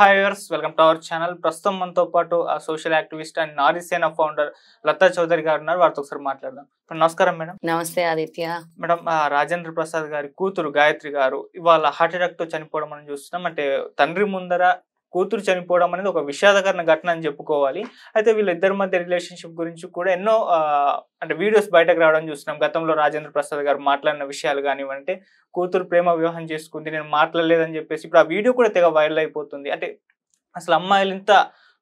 హాయర్స్ welcome to our channel ప్రస్తుతం మనతో పాటు ఆ social activist and Narisena founder Lata Chaudhary గారు ఉన్నారు వారితో ఒకసారి మాట్లాడదాం నమస్కారం మేడం నమస్తే ఆదిత్య మేడం రాజేంద్ర ప్రసాద్ గారి కూతురు గాయత్రి గారు ఇవాళ హార్ట్ అటాక్ తో చనిపోవడం మనం చూస్తున్నాం అంటే తండ్రి ముందర కూతురు చనిపోవడం అనేది ఒక విషాదకరణ ఘటన అని చెప్పుకోవాలి అయితే వీళ్ళిద్దరి మధ్య రిలేషన్షిప్ గురించి కూడా ఎన్నో అంటే వీడియోస్ బయటకు రావడం చూస్తున్నాం గతంలో రాజేంద్ర ప్రసాద్ గారు మాట్లాడిన విషయాలు కానివ్వంటే కూతురు ప్రేమ వివాహం చేసుకుంది నేను మాట్లాడలేదని చెప్పేసి ఇప్పుడు ఆ వీడియో కూడా తెగ వైరల్ అయిపోతుంది అంటే అసలు అమ్మాయిలు ఇంత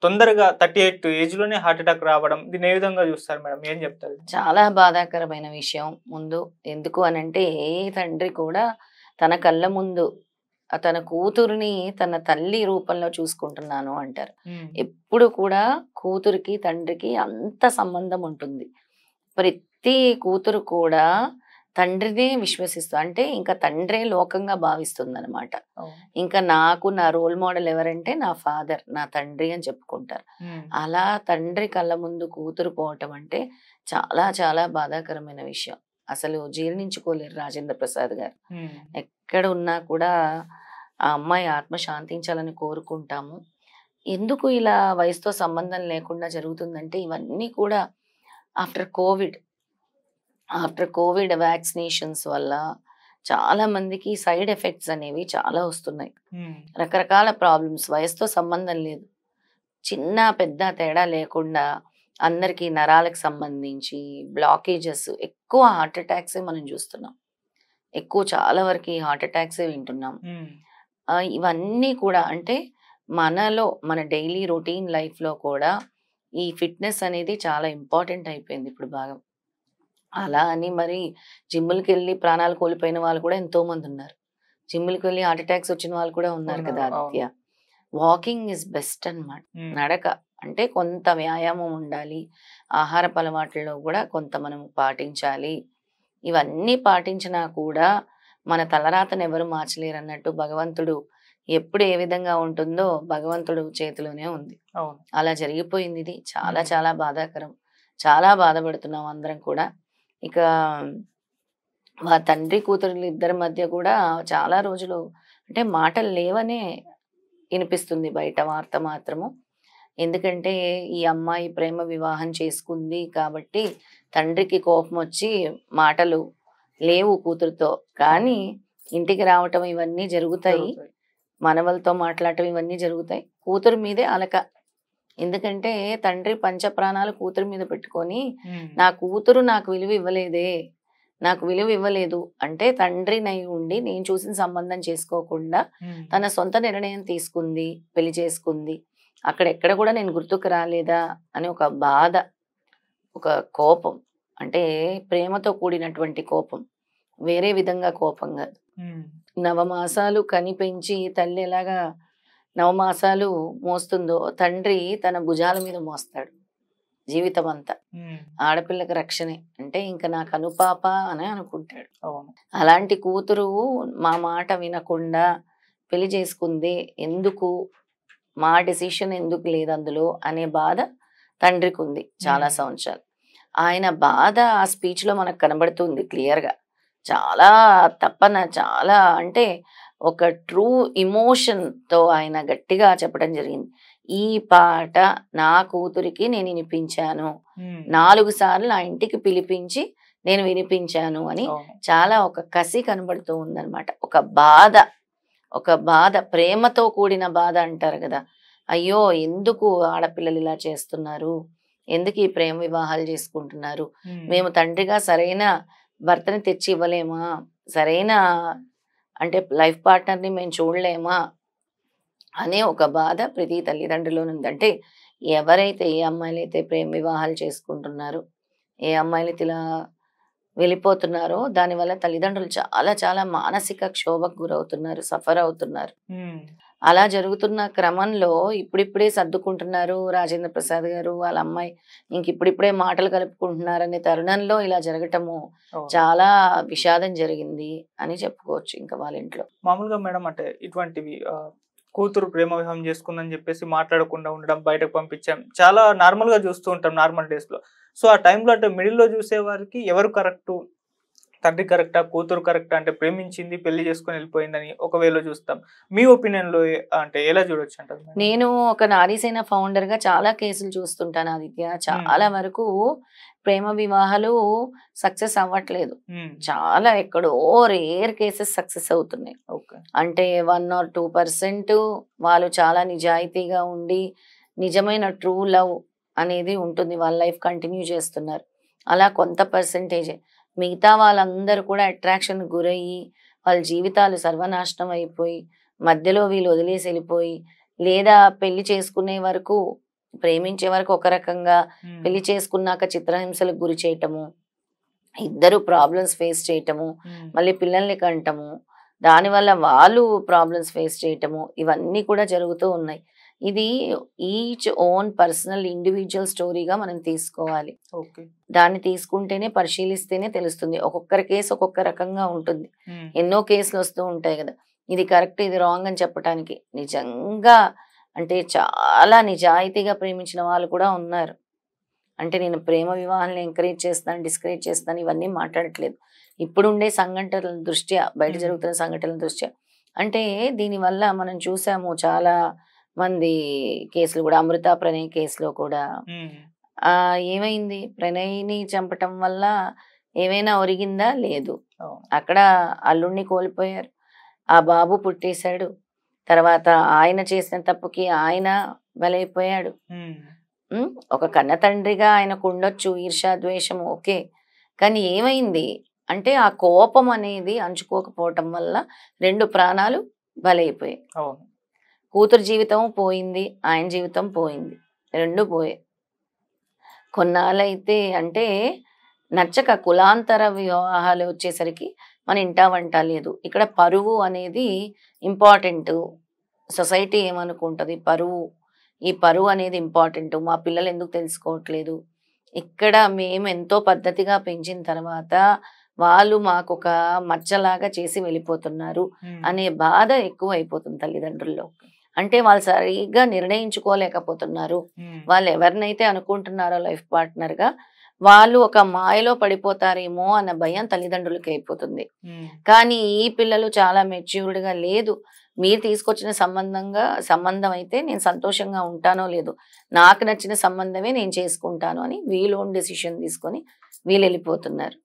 తొందరగా థర్టీ ఎయిట్ ఏజ్ లోనే హార్ట్ అటాక్ రావడం దీని ఏ విధంగా చూస్తారు మేడం ఏం చెప్తారు చాలా బాధాకరమైన విషయం ముందు ఎందుకు అనంటే ఏ తండ్రి కూడా తన కళ్ళ ముందు తన కూతురుని తన తల్లి రూపంలో చూసుకుంటున్నాను అంటారు ఎప్పుడు కూడా కూతురికి తండ్రికి అంత సంబంధం ఉంటుంది ప్రతి కూతురు కూడా తండ్రినే విశ్వసిస్తూ అంటే ఇంకా తండ్రే లోకంగా భావిస్తుంది అనమాట ఇంకా నాకు నా రోల్ మోడల్ ఎవరంటే నా ఫాదర్ నా తండ్రి అని చెప్పుకుంటారు అలా తండ్రి కళ్ళ ముందు కూతురు పోవటం అంటే చాలా చాలా బాధాకరమైన విషయం అసలు జీర్ణించుకోలేరు రాజేంద్ర ప్రసాద్ గారు ఎక్కడ ఉన్నా కూడా ఆ అమ్మాయి ఆత్మ శాంతించాలని కోరుకుంటాము ఎందుకు ఇలా వయసుతో సంబంధం లేకుండా జరుగుతుందంటే ఇవన్నీ కూడా after covid after covid vaccinations వల్ల చాలా మందికి సైడ్ ఎఫెక్ట్స్ అనేవి చాలా వస్తున్నాయి రకరకాల ప్రాబ్లమ్స్ వయసుతో సంబంధం లేదు చిన్న పెద్ద తేడా లేకుండా అందరికీ నరాలకు సంబంధించి బ్లాకేజెస్ ఎక్కువ హార్ట్ అటాక్సే మనం చూస్తున్నాం ఎక్కువ చాలా వరకు హార్ట్ అటాక్సే వింటున్నాం ఇవన్నీ కూడా అంటే మనలో మన డైలీ రొటీన్ లైఫ్లో కూడా ఈ ఫిట్నెస్ అనేది చాలా ఇంపార్టెంట్ అయిపోయింది ఇప్పుడు బాగా అలా అని మరి జిమ్ములకు వెళ్ళి ప్రాణాలు కోల్పోయిన వాళ్ళు కూడా ఎంతో మంది ఉన్నారు జిమ్ములకు వెళ్ళి హార్ట్ అటాక్స్ వచ్చిన వాళ్ళు కూడా ఉన్నారు కదా ఆదిత్య వాకింగ్ ఇస్ బెస్ట్ అనమాట నడక అంటే కొంత వ్యాయామం ఉండాలి ఆహారపు అలవాట్లలో కూడా కొంత మనం పాటించాలి ఇవన్నీ పాటించినా కూడా మన తలరాతను ఎవరు మార్చలేరు అన్నట్టు భగవంతుడు ఎప్పుడు ఏ విధంగా ఉంటుందో భగవంతుడు చేతిలోనే ఉంది అలా జరిగిపోయింది ఇది చాలా చాలా బాధాకరం చాలా బాధపడుతున్నాం అందరం కూడా ఇక మా తండ్రి కూతురులు ఇద్దరి మధ్య కూడా చాలా రోజులు అంటే మాటలు లేవనే వినిపిస్తుంది బయట వార్త మాత్రము ఎందుకంటే ఈ అమ్మాయి ప్రేమ వివాహం చేసుకుంది కాబట్టి తండ్రికి కోపం వచ్చి మాటలు లేవు కూతురుతో కానీ ఇంటికి రావటం ఇవన్నీ జరుగుతాయి మనవలతో మాట్లాడటం ఇవన్నీ జరుగుతాయి కూతురు మీదే అలక ఎందుకంటే తండ్రి పంచ ప్రాణాలు కూతురు మీద పెట్టుకొని నా కూతురు నాకు విలువ ఇవ్వలేదే నాకు విలువ ఇవ్వలేదు అంటే తండ్రినై ఉండి నేను చూసిన సంబంధం చేసుకోకుండా తన సొంత నిర్ణయం తీసుకుంది పెళ్లి చేసుకుంది అక్కడెక్కడ కూడా నేను గుర్తుకు రాలేదా అని ఒక బాధ ఒక కోపం అంటే ప్రేమతో కూడినటువంటి కోపం వేరే విధంగా కోపం కాదు నవమాసాలు కనిపించి తల్లి ఎలాగా నవమాసాలు మోస్తుందో తండ్రి తన భుజాల మీద మోస్తాడు జీవితం అంతా ఆడపిల్లకి రక్షణే అంటే ఇంకా నాకు అనుపాప అని అనుకుంటాడు అలాంటి కూతురు మా మాట వినకుండా పెళ్లి చేసుకుంది ఎందుకు మా డెసిషన్ ఎందుకు లేదు అందులో అనే బాధ తండ్రికి ఉంది చాలా సంవత్సరాలు ఆయన బాధ ఆ స్పీచ్లో మనకు కనబడుతుంది క్లియర్గా చాలా తప్పన చాలా అంటే ఒక ట్రూ ఇమోషన్తో ఆయన గట్టిగా చెప్పడం జరిగింది ఈ పాట నా కూతురికి నేను వినిపించాను నాలుగు సార్లు నా ఇంటికి పిలిపించి నేను వినిపించాను అని చాలా ఒక కసి కనబడుతూ ఉందన్నమాట ఒక బాధ ఒక బాధ ప్రేమతో కూడిన బాధ అంటారు కదా అయ్యో ఎందుకు ఆడపిల్లలు ఇలా చేస్తున్నారు ఎందుకు ఈ ప్రేమ వివాహాలు చేసుకుంటున్నారు మేము తండ్రిగా సరైన భర్తని తెచ్చి ఇవ్వలేమా సరైన అంటే లైఫ్ పార్ట్నర్ని మేము చూడలేమా అనే ఒక బాధ ప్రతి తల్లిదండ్రులు ఉందంటే ఎవరైతే ఏ అమ్మాయిలు అయితే ప్రేమ వివాహాలు చేసుకుంటున్నారో ఏ అమ్మాయిలు ఇలా వెళ్ళిపోతున్నారో దానివల్ల తల్లిదండ్రులు చాలా చాలా మానసిక క్షోభకు గురవుతున్నారు సఫర్ అవుతున్నారు అలా జరుగుతున్న క్రమంలో ఇప్పుడిప్పుడే సర్దుకుంటున్నారు రాజేంద్ర ప్రసాద్ గారు వాళ్ళ అమ్మాయి ఇంక ఇప్పుడిప్పుడే మాటలు కలుపుకుంటున్నారనే తరుణంలో ఇలా జరగటము చాలా విషాదం జరిగింది అని చెప్పుకోవచ్చు ఇంకా వాళ్ళ ఇంట్లో మామూలుగా మేడం అంటే ఇటువంటివి కూతురు ప్రేమ వివాహం చేసుకుందని చెప్పేసి మాట్లాడకుండా ఉండడం బయటకు పంపించాం చాలా నార్మల్గా చూస్తూ ఉంటాం నార్మల్ డేస్లో సో ఆ టైంలో అంటే మిడిల్లో చూసే వారికి ఎవరు కరెక్టు తండ్రి కరెక్టా కూతురు కరెక్టా అంటే ప్రేమించింది పెళ్లి చేసుకుని వెళ్ళిపోయిందని ఒకవేళ చూస్తాం మీ ఒపీనియన్ లో అంటే ఎలా చూడొచ్చు అంటారు నేను ఒక నారీసైన ఫౌండర్ గా చాలా కేసులు చూస్తుంటాను ఆదిత్య చాలా వరకు ప్రేమ వివాహాలు సక్సెస్ అవ్వట్లేదు చాలా ఎక్కడో రేర్ కేసెస్ సక్సెస్ అవుతున్నాయి అంటే వన్ ఆర్ టూ పర్సెంట్ వాళ్ళు చాలా నిజాయితీగా ఉండి నిజమైన ట్రూ లవ్ అనేది ఉంటుంది వాళ్ళ లైఫ్ కంటిన్యూ చేస్తున్నారు అలా కొంత పర్సెంటేజే మిగతా వాళ్ళందరూ కూడా అట్రాక్షన్ గురయ్యి వాళ్ళ జీవితాలు సర్వనాశనం అయిపోయి మధ్యలో వీళ్ళు వదిలేసి వెళ్ళిపోయి లేదా పెళ్లి చేసుకునే వరకు ప్రేమించే వరకు ఒక రకంగా పెళ్లి చేసుకున్నాక చిత్రహింసలకు గురి చేయటము ఇద్దరు ప్రాబ్లమ్స్ ఫేస్ చేయటము మళ్ళీ పిల్లల్ని కంటము దానివల్ల వాళ్ళు ప్రాబ్లమ్స్ ఫేస్ చేయటము ఇవన్నీ కూడా జరుగుతూ ఉన్నాయి ఇది ఈచ్ ఓన్ పర్సనల్ ఇండివిజువల్ స్టోరీగా మనం తీసుకోవాలి దాన్ని తీసుకుంటేనే పరిశీలిస్తేనే తెలుస్తుంది ఒక్కొక్కరి కేసు ఒక్కొక్క రకంగా ఉంటుంది ఎన్నో కేసులు వస్తూ ఉంటాయి కదా ఇది కరెక్ట్ ఇది రాంగ్ అని చెప్పడానికి నిజంగా అంటే చాలా నిజాయితీగా ప్రేమించిన వాళ్ళు కూడా ఉన్నారు అంటే నేను ప్రేమ వివాహాలను ఎంకరేజ్ చేస్తాను డిస్కరేజ్ చేస్తాను ఇవన్నీ మాట్లాడట్లేదు ఇప్పుడుండే సంఘటనల దృష్ట్యా బయట జరుగుతున్న సంఘటనల దృష్ట్యా అంటే దీనివల్ల మనం చూసాము చాలా మంది కేసులు కూడా అమృత ప్రణయ్ కేసులో కూడా ఏమైంది ప్రణయ్ని చంపటం వల్ల ఏమైనా ఒరిగిందా లేదు అక్కడ అల్లుణ్ణి కోల్పోయారు ఆ బాబు పుట్టేశాడు తర్వాత ఆయన చేసిన తప్పుకి ఆయన బలైపోయాడు ఒక కన్న తండ్రిగా ఆయనకు ఉండొచ్చు ఈర్షా ద్వేషం ఓకే కానీ ఏమైంది అంటే ఆ కోపం అనేది అంచుకోకపోవటం వల్ల రెండు ప్రాణాలు బలైపోయాయి కూతురు జీవితం పోయింది ఆయన జీవితం పోయింది రెండు పోయే కొన్నాళ్ళైతే అంటే నచ్చక కులాంతర వివాహాలు వచ్చేసరికి మన ఇంటా వంట లేదు ఇక్కడ పరువు అనేది ఇంపార్టెంట్ సొసైటీ ఏమనుకుంటుంది పరువు ఈ పరువు అనేది ఇంపార్టెంట్ మా పిల్లలు ఎందుకు తెలుసుకోవట్లేదు ఇక్కడ మేము ఎంతో పద్ధతిగా పెంచిన తర్వాత వాళ్ళు మాకు ఒక మచ్చలాగా చేసి వెళ్ళిపోతున్నారు అనే బాధ ఎక్కువ అయిపోతుంది తల్లిదండ్రుల్లో అంటే వాళ్ళు సరిగ్గా నిర్ణయించుకోలేకపోతున్నారు వాళ్ళు ఎవరినైతే అనుకుంటున్నారో లైఫ్ పార్ట్నర్గా వాళ్ళు ఒక మాయలో పడిపోతారేమో అన్న భయం తల్లిదండ్రులకి అయిపోతుంది కానీ ఈ పిల్లలు చాలా మెచ్యూర్డ్గా లేదు మీరు తీసుకొచ్చిన సంబంధంగా సంబంధం అయితే నేను సంతోషంగా ఉంటానో లేదు నాకు నచ్చిన సంబంధమే నేను చేసుకుంటాను అని వీళ్ళు ఓన్ డెసిషన్ తీసుకొని వీళ్ళు వెళ్ళిపోతున్నారు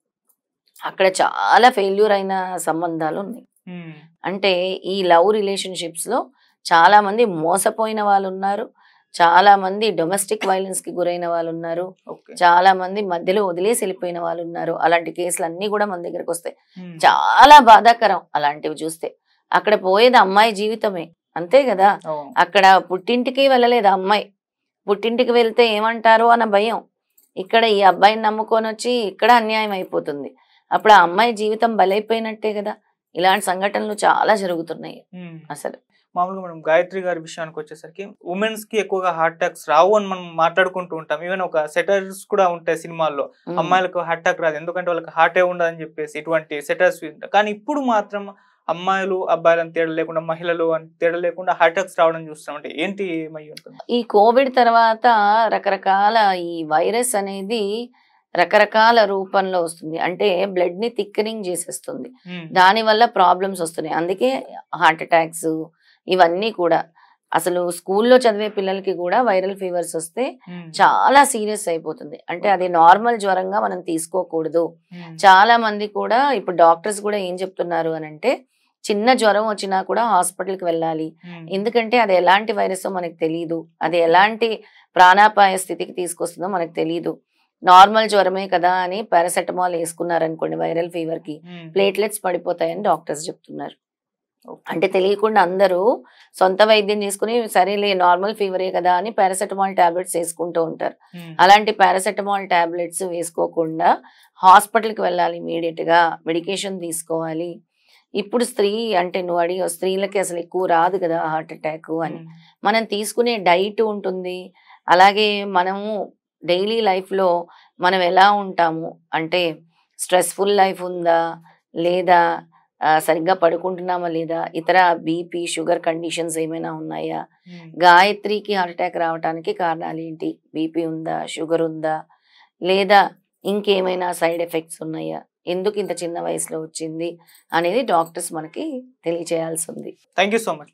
అక్కడ చాలా ఫెయిల్యూర్ అయిన సంబంధాలు ఉన్నాయి అంటే ఈ లవ్ రిలేషన్షిప్స్లో చాలామంది మోసపోయిన వాళ్ళు ఉన్నారు చాలామంది డొమెస్టిక్ వైలెన్స్కి గురైన వాళ్ళు ఉన్నారు చాలామంది మధ్యలో వదిలేసి వెళ్ళిపోయిన వాళ్ళు ఉన్నారు అలాంటి కేసులు అన్ని కూడా మన దగ్గరకు వస్తాయి చాలా బాధాకరం అలాంటివి చూస్తే అక్కడ పోయేది అమ్మాయి జీవితమే అంతే కదా అక్కడ పుట్టింటికి వెళ్ళలేదు అమ్మాయి పుట్టింటికి వెళ్తే ఏమంటారు అన్న భయం ఇక్కడ ఈ అబ్బాయిని నమ్ముకొని వచ్చి ఇక్కడ అన్యాయం అయిపోతుంది అప్పుడు ఆ అమ్మాయి జీవితం బలైపోయినట్టే కదా ఇలాంటి సంఘటనలు చాలా జరుగుతున్నాయి అసలు మామూలుగా మనం గాయత్రి గారి విషయానికి వచ్చేసరికి ఉమెన్స్ కి ఎక్కువగా హార్ట్ అటాక్స్ రావు అని మనం మాట్లాడుకుంటూ ఉంటాం ఈవెన్ ఒక సెటర్స్ కూడా ఉంటాయి సినిమాల్లో అమ్మాయిలకు హార్ట్ అటాక్ రాదు ఎందుకంటే వాళ్ళకి హార్టే ఉండదు అని చెప్పేసి ఇటువంటి సెటర్స్ కానీ ఇప్పుడు మాత్రం అమ్మాయిలు అబ్బాయిలను తేడా లేకుండా మహిళలు అని తేడా లేకుండా హార్ట్ అటాక్స్ రావడం చూస్తున్నాం అంటే ఏంటి ఉంటుంది ఈ కోవిడ్ తర్వాత రకరకాల ఈ వైరస్ అనేది రకరకాల రూపంలో వస్తుంది అంటే బ్లడ్ ని థిక్కనింగ్ చేసేస్తుంది దాని వల్ల ప్రాబ్లమ్స్ వస్తున్నాయి అందుకే హార్ట్ అటాక్స్ ఇవన్నీ కూడా అసలు స్కూల్లో చదివే పిల్లలకి కూడా వైరల్ ఫీవర్స్ వస్తే చాలా సీరియస్ అయిపోతుంది అంటే అది నార్మల్ జ్వరంగా మనం తీసుకోకూడదు చాలా మంది కూడా ఇప్పుడు డాక్టర్స్ కూడా ఏం చెప్తున్నారు అని అంటే చిన్న జ్వరం వచ్చినా కూడా హాస్పిటల్కి వెళ్ళాలి ఎందుకంటే అది ఎలాంటి వైరస్ మనకు తెలియదు అది ఎలాంటి ప్రాణాపాయ స్థితికి తీసుకొస్తుందో మనకు తెలియదు నార్మల్ జ్వరమే కదా అని పారాసెటమాల్ వేసుకున్నారు అనుకోండి వైరల్ ఫీవర్ కి ప్లేట్లెట్స్ పడిపోతాయని డాక్టర్స్ చెప్తున్నారు అంటే తెలియకుండా అందరూ సొంత వైద్యం చేసుకుని సరేలే నార్మల్ ఫీవరే కదా అని పారాసెటమాల్ టాబ్లెట్స్ వేసుకుంటూ ఉంటారు అలాంటి పారాసెటమాల్ టాబ్లెట్స్ వేసుకోకుండా హాస్పిటల్కి వెళ్ళాలి ఇమీడియట్గా మెడికేషన్ తీసుకోవాలి ఇప్పుడు స్త్రీ అంటే నువ్వు అడిగి స్త్రీలకి అసలు ఎక్కువ రాదు కదా హార్ట్ అటాక్ అని మనం తీసుకునే డైట్ ఉంటుంది అలాగే మనము డైలీ లైఫ్లో మనం ఎలా ఉంటాము అంటే స్ట్రెస్ఫుల్ లైఫ్ ఉందా లేదా సరిగ్గా పడుకుంటున్నామా లేదా ఇతర బీపీ షుగర్ కండిషన్స్ ఏమైనా ఉన్నాయా గాయత్రికి హార్ట్ అటాక్ రావడానికి కారణాలు ఏంటి బీపీ ఉందా షుగర్ ఉందా లేదా ఇంకేమైనా సైడ్ ఎఫెక్ట్స్ ఉన్నాయా ఎందుకు ఇంత చిన్న వయసులో వచ్చింది అనేది డాక్టర్స్ మనకి తెలియచేయాల్సి ఉంది థ్యాంక్ సో మచ్